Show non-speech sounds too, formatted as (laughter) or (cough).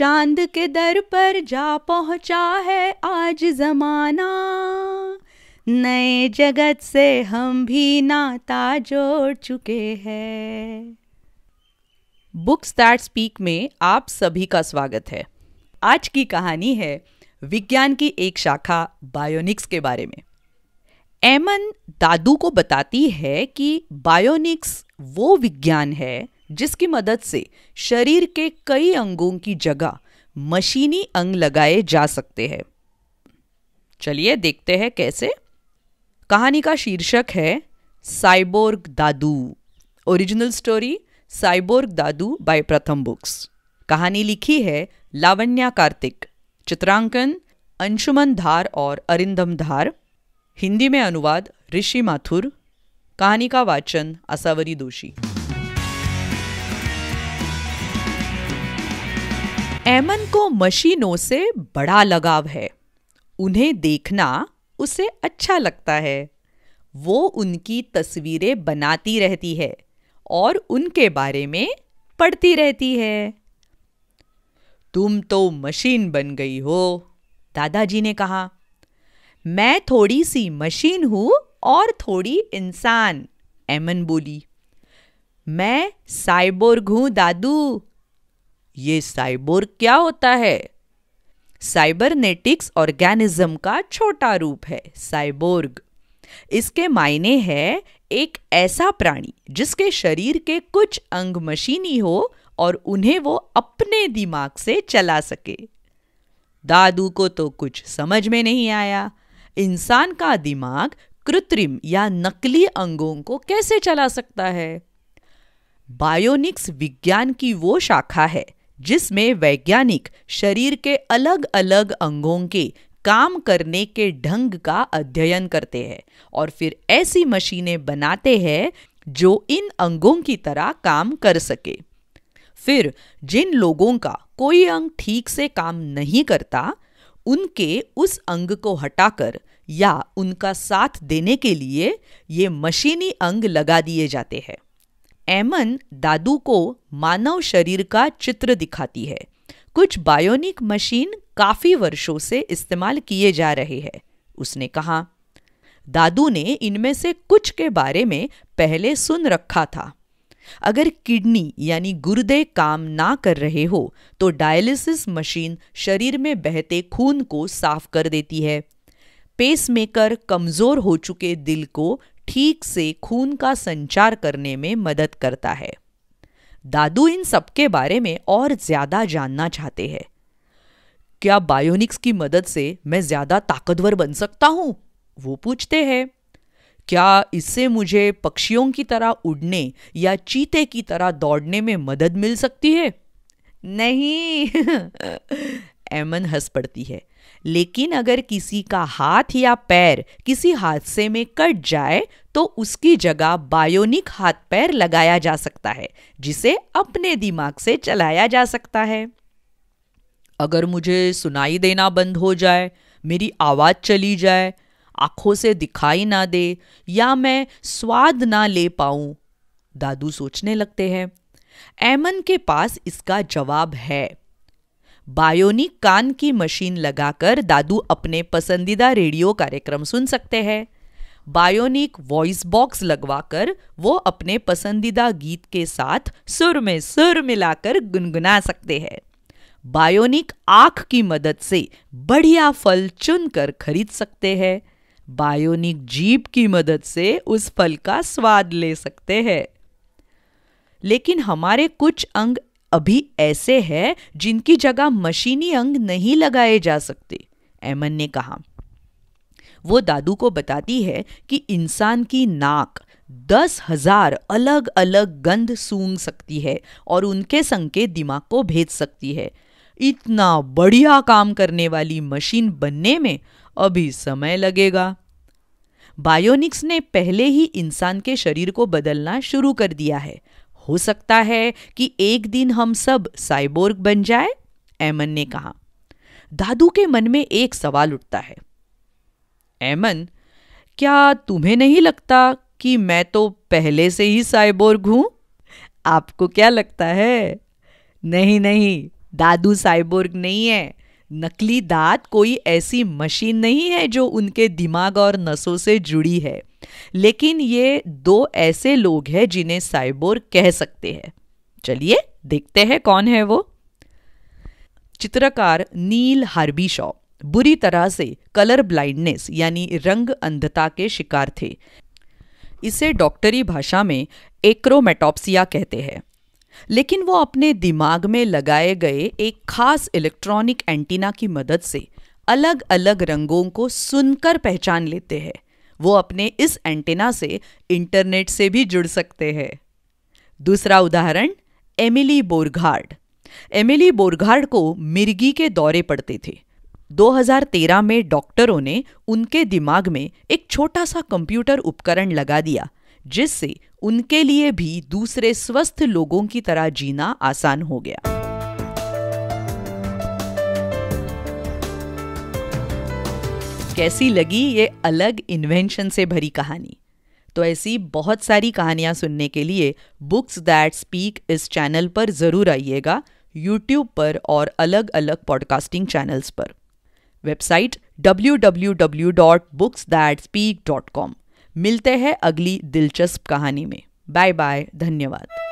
चांद के दर पर जा पहुंचा है आज जमाना नए जगत से हम भी नाता जोड़ चुके हैं बुक्स दैट स्पीक में आप सभी का स्वागत है आज की कहानी है विज्ञान की एक शाखा बायोनिक्स के बारे में एमन दादू को बताती है कि बायोनिक्स वो विज्ञान है जिसकी मदद से शरीर के कई अंगों की जगह मशीनी अंग लगाए जा सकते हैं चलिए देखते हैं कैसे कहानी का शीर्षक है cyborg Dadu original story cyborg Dadu by Pratham books कहानी लिखी है लावण्या कार्तिक चित्रांकन अंशुमन धार और अरिंदम धार हिंदी में अनुवाद ऋषि माथुर कहानी का वाचन असावरी दोषी एमन को मशीनों से बड़ा लगाव है उन्हें देखना उसे अच्छा लगता है वो उनकी तस्वीरें बनाती रहती है और उनके बारे में पढ़ती रहती है तुम तो मशीन बन गई हो दादाजी ने कहा मैं थोड़ी सी मशीन हूँ और थोड़ी इंसान एमन बोली मैं साइबोर्ग हूँ दादू ये साइबोर क्या होता है साइबरनेटिक्स ऑर्गेनिज्म का छोटा रूप है साइबोर्ग इसके मायने है एक ऐसा प्राणी जिसके शरीर के कुछ अंग मशीनी हो और उन्हें वो अपने दिमाग से चला सके दादू को तो कुछ समझ में नहीं आया इंसान का दिमाग कृत्रिम या नकली अंगों को कैसे चला सकता है बायोनिक्स विज्ञान की वो शाखा है जिसमें वैज्ञानिक शरीर के अलग अलग अंगों के काम करने के ढंग का अध्ययन करते हैं और फिर ऐसी मशीनें बनाते हैं जो इन अंगों की तरह काम कर सके फिर जिन लोगों का कोई अंग ठीक से काम नहीं करता उनके उस अंग को हटाकर या उनका साथ देने के लिए ये मशीनी अंग लगा दिए जाते हैं एमन दादू को मानव शरीर का चित्र दिखाती है कुछ बायोनिक मशीन काफी वर्षों से इस्तेमाल किए जा रहे हैं उसने कहा दादू ने इनमें से कुछ के बारे में पहले सुन रखा था अगर किडनी यानी गुर्दे काम ना कर रहे हो तो डायलिसिस मशीन शरीर में बहते खून को साफ कर देती है पेसमेकर कमजोर हो चुके दिल को ठीक से खून का संचार करने में मदद करता है दादू इन सबके बारे में और ज्यादा जानना चाहते हैं क्या बायोनिक्स की मदद से मैं ज्यादा ताकतवर बन सकता हूं वो पूछते हैं क्या इससे मुझे पक्षियों की तरह उड़ने या चीते की तरह दौड़ने में मदद मिल सकती है नहीं (laughs) एमन हंस पड़ती है लेकिन अगर किसी का हाथ या पैर किसी हादसे में कट जाए तो उसकी जगह बायोनिक हाथ पैर लगाया जा सकता है जिसे अपने दिमाग से चलाया जा सकता है अगर मुझे सुनाई देना बंद हो जाए मेरी आवाज़ चली जाए आंखों से दिखाई ना दे या मैं स्वाद ना ले पाऊं दादू सोचने लगते हैं एमन के पास इसका जवाब है बायोनिक कान की मशीन लगाकर दादू अपने पसंदीदा रेडियो कार्यक्रम सुन सकते हैं बायोनिक वॉइस बॉक्स लगवाकर वो अपने पसंदीदा गीत के साथ सुर में सुर मिलाकर गुनगुना सकते हैं बायोनिक आंख की मदद से बढ़िया फल चुनकर खरीद सकते हैं बायोनिक जीप की मदद से उस फल का स्वाद ले सकते हैं लेकिन हमारे कुछ अंग अभी ऐसे हैं जिनकी जगह मशीनी अंग नहीं लगाए जा सकते एमन ने कहा वो दादू को बताती है कि इंसान की नाक दस हजार अलग अलग गंध सूंघ सकती है और उनके संकेत दिमाग को भेज सकती है इतना बढ़िया काम करने वाली मशीन बनने में अभी समय लगेगा बायोनिक्स ने पहले ही इंसान के शरीर को बदलना शुरू कर दिया है हो सकता है कि एक दिन हम सब साइबोर्ग बन जाए एमन ने कहा दादू के मन में एक सवाल उठता है एमन क्या तुम्हें नहीं लगता कि मैं तो पहले से ही साइबोर्ग हूं आपको क्या लगता है नहीं नहीं दादू साइबोर्ग नहीं है नकली दांत कोई ऐसी मशीन नहीं है जो उनके दिमाग और नसों से जुड़ी है लेकिन ये दो ऐसे लोग हैं जिन्हें साइबोर कह सकते हैं चलिए देखते हैं कौन है वो चित्रकार नील हार्बी शॉ बुरी तरह से कलर ब्लाइंडनेस यानी रंग अंधता के शिकार थे इसे डॉक्टरी भाषा में एक्रोमेटोप्सिया कहते हैं लेकिन वो अपने दिमाग में लगाए गए एक खास इलेक्ट्रॉनिक एंटीना की मदद से अलग अलग रंगों को सुनकर पहचान लेते हैं वो अपने इस एंटेना से इंटरनेट से भी जुड़ सकते हैं दूसरा उदाहरण एमिली बोरघार्ड एमिली बोरघार्ड को मिर्गी के दौरे पड़ते थे 2013 में डॉक्टरों ने उनके दिमाग में एक छोटा सा कंप्यूटर उपकरण लगा दिया जिससे उनके लिए भी दूसरे स्वस्थ लोगों की तरह जीना आसान हो गया कैसी लगी ये अलग इन्वेंशन से भरी कहानी तो ऐसी बहुत सारी कहानियां सुनने के लिए बुक्स दैट स्पीक इस चैनल पर ज़रूर आइएगा यूट्यूब पर और अलग अलग पॉडकास्टिंग चैनल्स पर website W W W dot books that speak dot com मिलते हैं अगली दिलचस्प कहानी में बाय बाय धन्यवाद